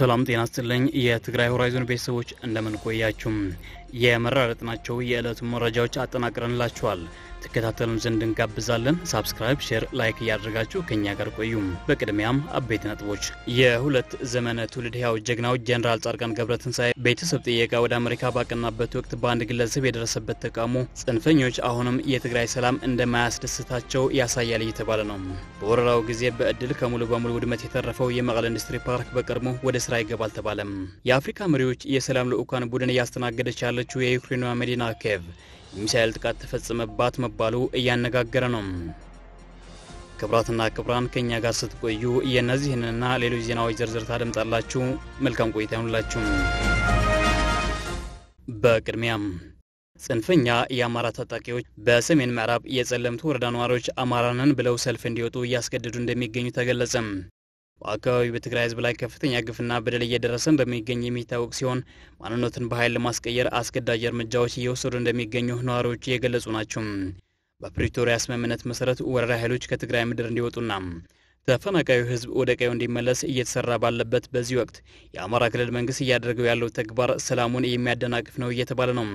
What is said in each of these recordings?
ሰላም ጤና ስጥልኝ። የትግራይ ሆራይዞን ቤተሰቦች እንደምን ቆያችሁም? የመረጥናቸው የዕለቱ መረጃዎች አጠናቅረንላችኋል። ትከታተሉን ዘንድ እንጋብዛለን። ሳብስክራይብ፣ ሼር፣ ላይክ እያደረጋችሁ ከእኛ ጋር ቆዩም። በቅድሚያም አበይት ነጥቦች የሁለት ዘመነ ትውልድ ህያው ጀግናው ጀኔራል ጻድቃን ገብረትንሳኤ ቤተሰብ ጥየቃ ወደ አሜሪካ ባቀናበት ወቅት በአንድ ግለሰብ የደረሰበት ተቃውሞ ጽንፈኞች አሁንም የትግራይ ሰላም እንደማያስደስታቸው ያሳያል እየተባለ ነው። በወረራው ጊዜ በእድል ከሙሉ በሙሉ ውድመት የተረፈው የመቀለ ኢንዱስትሪ ፓርክ በቀድሞ ወደ ስራ ይገባል ተባለም። የአፍሪካ መሪዎች የሰላም ልዑካን ቡድን እያስተናገደች ያለችው የዩክሬኗ መዲና ኬቭ የሚሳኤል ጥቃት ተፈጸመባት መባሉ እያነጋገረ ነው። ክብራትና ክብራን ከእኛ ጋር ስትቆዩ የእነዚህንና ሌሎች ዜናዎች ዝርዝር ታደምጣላችሁ። መልካም ቆይታ ይሆንላችሁ። በቅድሚያም ጽንፈኛ የአማራ ታጣቂዎች በሰሜን ምዕራብ የጸለምቱ ወረዳ ነዋሪዎች አማራንን ብለው ሰልፍ እንዲወጡ እያስገደዱ እንደሚገኙ ተገለጸም። በአካባቢው በትግራይ ህዝብ ላይ ከፍተኛ ግፍና በደል እየደረሰን በሚገኝ የሚታወቅ ሲሆን ማንነትን በኃይል ለማስቀየር አስገዳጅ እርምጃዎች እየወሰዱ እንደሚገኙ ነዋሪዎች እየገለጹ ናቸው። በፕሪቶሪያ ስምምነት መሰረት ወረራ ኃይሎች ከትግራይ ምድር እንዲወጡና ተፈናቃዩ ህዝብ ወደ ቀዩ እንዲመለስ እየተሰራ ባለበት በዚህ ወቅት የአማራ ክልል መንግስት እያደረገው ያለው ተግባር ሰላሙን የሚያደናቅፍ ነው እየተባለ ነው።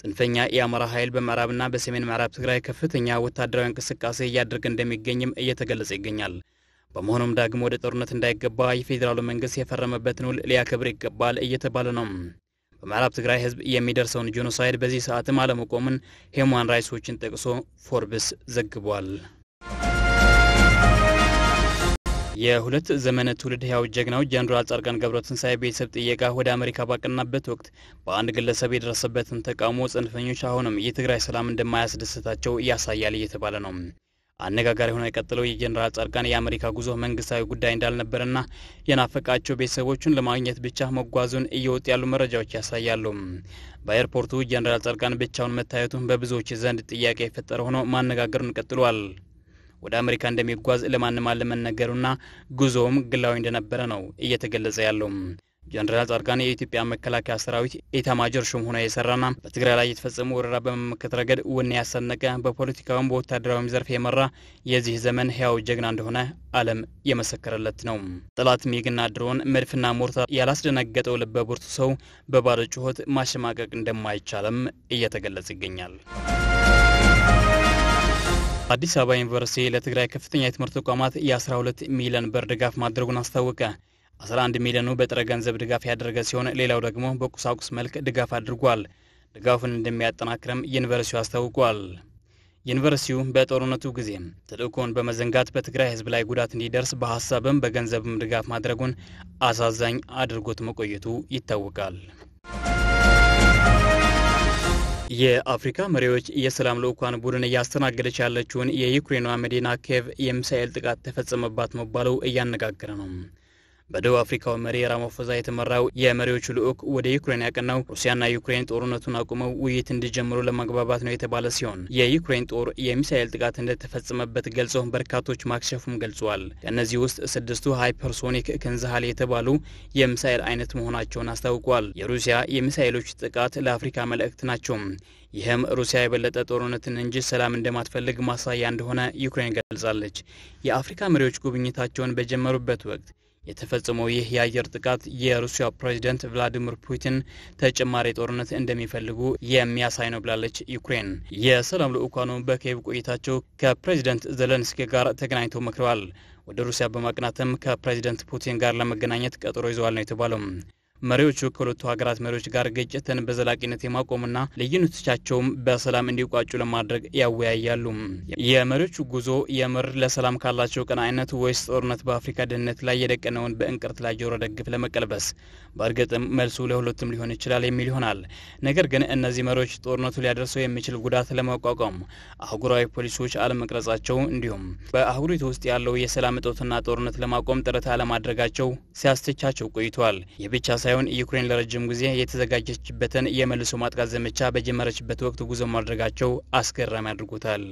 ጽንፈኛ የአማራ ኃይል በምዕራብና በሰሜን ምዕራብ ትግራይ ከፍተኛ ወታደራዊ እንቅስቃሴ እያደረገ እንደሚገኝም እየተገለጸ ይገኛል። በመሆኑም ዳግም ወደ ጦርነት እንዳይገባ የፌዴራሉ መንግስት የፈረመበትን ውል ሊያከብር ይገባል እየተባለ ነው። በምዕራብ ትግራይ ህዝብ የሚደርሰውን ጄኖሳይድ በዚህ ሰዓትም አለመቆምን ሂውማን ራይትስ ዎችን ጠቅሶ ፎርብስ ዘግቧል። የሁለት ዘመነ ትውልድ ህያው ጀግናው ጀኔራል ጻድቃን ገብረትንሳኤ ቤተሰብ ጥየቃ ወደ አሜሪካ ባቀናበት ወቅት በአንድ ግለሰብ የደረሰበትን ተቃውሞ ጽንፈኞች አሁንም የትግራይ ሰላም እንደማያስደስታቸው ያሳያል እየተባለ ነው። አነጋጋሪ ሆኖ የቀጠለው የጀኔራል ጻድቃን የአሜሪካ ጉዞ መንግስታዊ ጉዳይ እንዳልነበረና የናፈቃቸው ቤተሰቦቹን ለማግኘት ብቻ መጓዙን እየወጡ ያሉ መረጃዎች ያሳያሉ። በኤርፖርቱ ጀኔራል ጻድቃን ብቻውን መታየቱን በብዙዎች ዘንድ ጥያቄ የፈጠረ ሆኖ ማነጋገሩን ቀጥሏል። ወደ አሜሪካ እንደሚጓዝ ለማንም አለመነገሩና ጉዞውም ግላዊ እንደነበረ ነው እየተገለጸ ያለው። ጀነራል ጻድቃን የኢትዮጵያ መከላከያ ሰራዊት ኤታማጆር ሹም ሆና የሰራና በትግራይ ላይ የተፈጸሙ ወረራ በመመከት ረገድ ውና ያሰነቀ በፖለቲካውም በወታደራዊም ዘርፍ የመራ የዚህ ዘመን ህያው ጀግና እንደሆነ ዓለም የመሰከረለት ነው። ጠላት ሚግና ድሮን፣ መድፍና ሞርታ ያላስደነገጠው ልበ ብርቱ ሰው በባዶ ጩኸት ማሸማቀቅ እንደማይቻልም እየተገለጸ ይገኛል። አዲስ አበባ ዩኒቨርሲቲ ለትግራይ ከፍተኛ የትምህርት ተቋማት የ12 ሚሊዮን ብር ድጋፍ ማድረጉን አስታወቀ። 11 ሚሊዮኑ በጥረ ገንዘብ ድጋፍ ያደረገ ሲሆን ሌላው ደግሞ በቁሳቁስ መልክ ድጋፍ አድርጓል። ድጋፉን እንደሚያጠናክርም ዩኒቨርሲቲው አስታውቋል። ዩኒቨርሲቲው በጦርነቱ ጊዜ ተልእኮውን በመዘንጋት በትግራይ ሕዝብ ላይ ጉዳት እንዲደርስ በሀሳብም በገንዘብም ድጋፍ ማድረጉን አሳዛኝ አድርጎት መቆየቱ ይታወቃል። የአፍሪካ መሪዎች የሰላም ልዑካን ቡድን እያስተናገደች ያለችውን የዩክሬኗ መዲና ኬቭ የሚሳኤል ጥቃት ተፈጸመባት መባሉ እያነጋገረ ነው። በደቡብ አፍሪካው መሪ ራማፎዛ የተመራው የመሪዎቹ ልዑክ ወደ ዩክሬን ያቀናው ሩሲያና ዩክሬን ጦርነቱን አቁመው ውይይት እንዲጀምሩ ለማግባባት ነው የተባለ ሲሆን የዩክሬን ጦር የሚሳኤል ጥቃት እንደተፈጸመበት ገልጾ በርካቶች ማክሸፉም ገልጿል። ከእነዚህ ውስጥ ስድስቱ ሃይፐርሶኒክ ክንዝሃል የተባሉ የሚሳኤል አይነት መሆናቸውን አስታውቋል። የሩሲያ የሚሳኤሎች ጥቃት ለአፍሪካ መልእክት ናቸው። ይህም ሩሲያ የበለጠ ጦርነትን እንጂ ሰላም እንደማትፈልግ ማሳያ እንደሆነ ዩክሬን ገልጻለች። የአፍሪካ መሪዎች ጉብኝታቸውን በጀመሩበት ወቅት የተፈጸመው ይህ የአየር ጥቃት የሩሲያ ፕሬዚደንት ቭላዲሚር ፑቲን ተጨማሪ ጦርነት እንደሚፈልጉ የሚያሳይ ነው ብላለች ዩክሬን። የሰላም ልዑካኑ በኬቭ ቆይታቸው ከፕሬዚደንት ዘለንስኪ ጋር ተገናኝተው መክረዋል። ወደ ሩሲያ በማቅናትም ከፕሬዚደንት ፑቲን ጋር ለመገናኘት ቀጠሮ ይዘዋል ነው የተባለው። መሪዎቹ ከሁለቱ ሀገራት መሪዎች ጋር ግጭትን በዘላቂነት የማቆምና ልዩነቶቻቸውም በሰላም እንዲቋጩ ለማድረግ ያወያያሉ። የመሪዎቹ ጉዞ የምር ለሰላም ካላቸው ቀናይነት ወይስ ጦርነት በአፍሪካ ደህንነት ላይ የደቀነውን በእንቅርት ላይ ጆሮ ደግፍ ለመቀልበስ? በእርግጥም መልሱ ለሁለቱም ሊሆን ይችላል የሚል ይሆናል። ነገር ግን እነዚህ መሪዎች ጦርነቱ ሊያደርሰው የሚችል ጉዳት ለመቋቋም አህጉራዊ ፖሊሲዎች አለመቅረጻቸው፣ እንዲሁም በአህጉሪቱ ውስጥ ያለው የሰላም እጦትና ጦርነት ለማቆም ጥረት አለማድረጋቸው ሲያስተቻቸው ቆይቷል። የብቻ ሳይሆን ዩክሬን ለረጅም ጊዜ የተዘጋጀችበትን የመልሶ ማጥቃት ዘመቻ በጀመረችበት ወቅት ጉዞ ማድረጋቸው አስገራሚ አድርጎታል።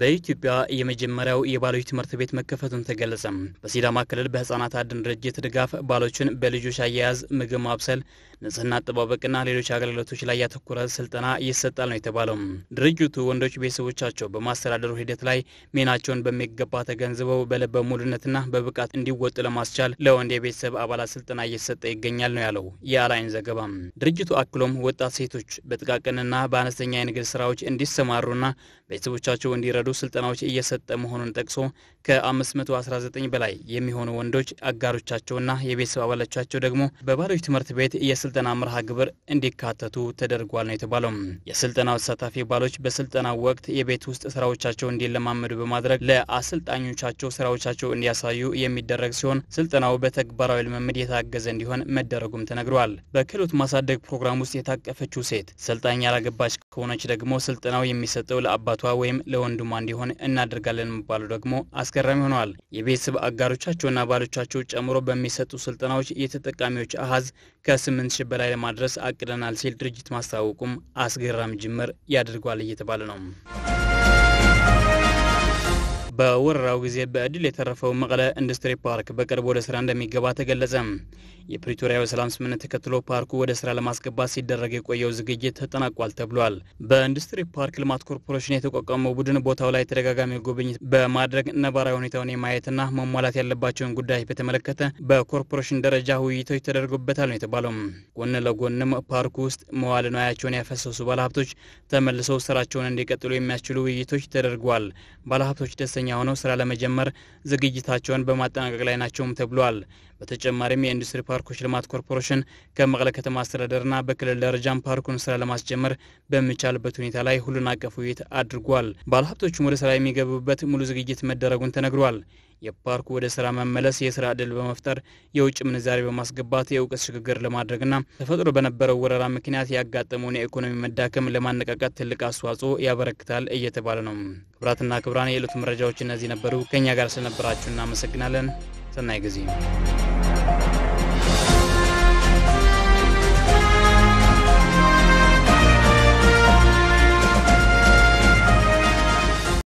በኢትዮጵያ የመጀመሪያው የባሎች ትምህርት ቤት መከፈቱን ተገለጸ። በሲዳማ ክልል በህጻናት አድን ድርጅት ድጋፍ ባሎችን በልጆች አያያዝ፣ ምግብ ማብሰል፣ ንጽህና አጠባበቅና ሌሎች አገልግሎቶች ላይ ያተኮረ ስልጠና ይሰጣል ነው የተባለው። ድርጅቱ ወንዶች ቤተሰቦቻቸው በማስተዳደሩ ሂደት ላይ ሚናቸውን በሚገባ ተገንዝበው በልበ ሙሉነትና በብቃት እንዲወጡ ለማስቻል ለወንድ የቤተሰብ አባላት ስልጠና እየተሰጠ ይገኛል ነው ያለው የአላይን ዘገባ። ድርጅቱ አክሎም ወጣት ሴቶች በጥቃቅንና በአነስተኛ የንግድ ስራዎች እንዲሰማሩና ቤተሰቦቻቸው እንዲረ የሚረዱ ስልጠናዎች እየሰጠ መሆኑን ጠቅሶ ከ519 በላይ የሚሆኑ ወንዶች አጋሮቻቸውና የቤተሰብ አባሎቻቸው ደግሞ በባሎች ትምህርት ቤት የስልጠና መርሃ ግብር እንዲካተቱ ተደርጓል ነው የተባለው። የስልጠናው ተሳታፊ ባሎች በስልጠናው ወቅት የቤት ውስጥ ስራዎቻቸው እንዲለማመዱ በማድረግ ለአሰልጣኞቻቸው ስራዎቻቸው እንዲያሳዩ የሚደረግ ሲሆን ስልጠናው በተግባራዊ ልምምድ የታገዘ እንዲሆን መደረጉም ተነግረዋል። በክህሎት ማሳደግ ፕሮግራም ውስጥ የታቀፈችው ሴት ሰልጣኝ ያላገባች ከሆነች ደግሞ ስልጠናው የሚሰጠው ለአባቷ ወይም ለወንድሟ እንዲሆን እናደርጋለን መባሉ ደግሞ አስገራሚ ሆነዋል። የቤተሰብ አጋሮቻቸውና ባሎቻቸው ጨምሮ በሚሰጡ ስልጠናዎች የተጠቃሚዎች አሀዝ ከስምንት ሺህ በላይ ለማድረስ አቅደናል ሲል ድርጅት ማስታወቁም አስገራሚ ጅምር ያደርገዋል እየተባለ ነው። በወረራው ጊዜ በእድል የተረፈው መቀለ ኢንዱስትሪ ፓርክ በቅርብ ወደ ስራ እንደሚገባ ተገለጸ። የፕሪቶሪያ ሰላም ስምምነት ተከትሎ ፓርኩ ወደ ስራ ለማስገባት ሲደረግ የቆየው ዝግጅት ተጠናቋል ተብሏል። በኢንዱስትሪ ፓርክ ልማት ኮርፖሬሽን የተቋቋመው ቡድን ቦታው ላይ ተደጋጋሚ ጉብኝት በማድረግ ነባራዊ ሁኔታውን የማየትና መሟላት ያለባቸውን ጉዳዮች በተመለከተ በኮርፖሬሽን ደረጃ ውይይቶች ተደርጎበታል ነው የተባለው። ጎን ለጎንም ፓርኩ ውስጥ መዋለ ንዋያቸውን ያፈሰሱ ባለሀብቶች ተመልሰው ስራቸውን እንዲቀጥሉ የሚያስችሉ ውይይቶች ተደርጓል። ባለሀብቶች ደስተኛ ሆነው ስራ ለመጀመር ዝግጅታቸውን በማጠናቀቅ ላይ ናቸውም ተብሏል። በተጨማሪም የኢንዱስትሪ ፓርኮች ልማት ኮርፖሬሽን ከመቀለ ከተማ አስተዳደርና በክልል ደረጃም ፓርኩን ስራ ለማስጀመር በሚቻልበት ሁኔታ ላይ ሁሉን አቀፍ ውይይት አድርጓል። ባለሀብቶቹም ወደ ስራ የሚገቡበት ሙሉ ዝግጅት መደረጉን ተነግሯል። የፓርኩ ወደ ስራ መመለስ የስራ ድል በመፍጠር የውጭ ምንዛሬ በማስገባት የእውቀት ሽግግር ለማድረግና ተፈጥሮ በነበረው ወረራ ምክንያት ያጋጠመውን የኢኮኖሚ መዳከም ለማነቃቃት ትልቅ አስተዋጽኦ ያበረክታል እየተባለ ነው። ክብራትና ክብራን የዕለቱ መረጃዎች እነዚህ ነበሩ። ከእኛ ጋር ስለነበራችሁ እናመሰግናለን። ሰናይ ጊዜ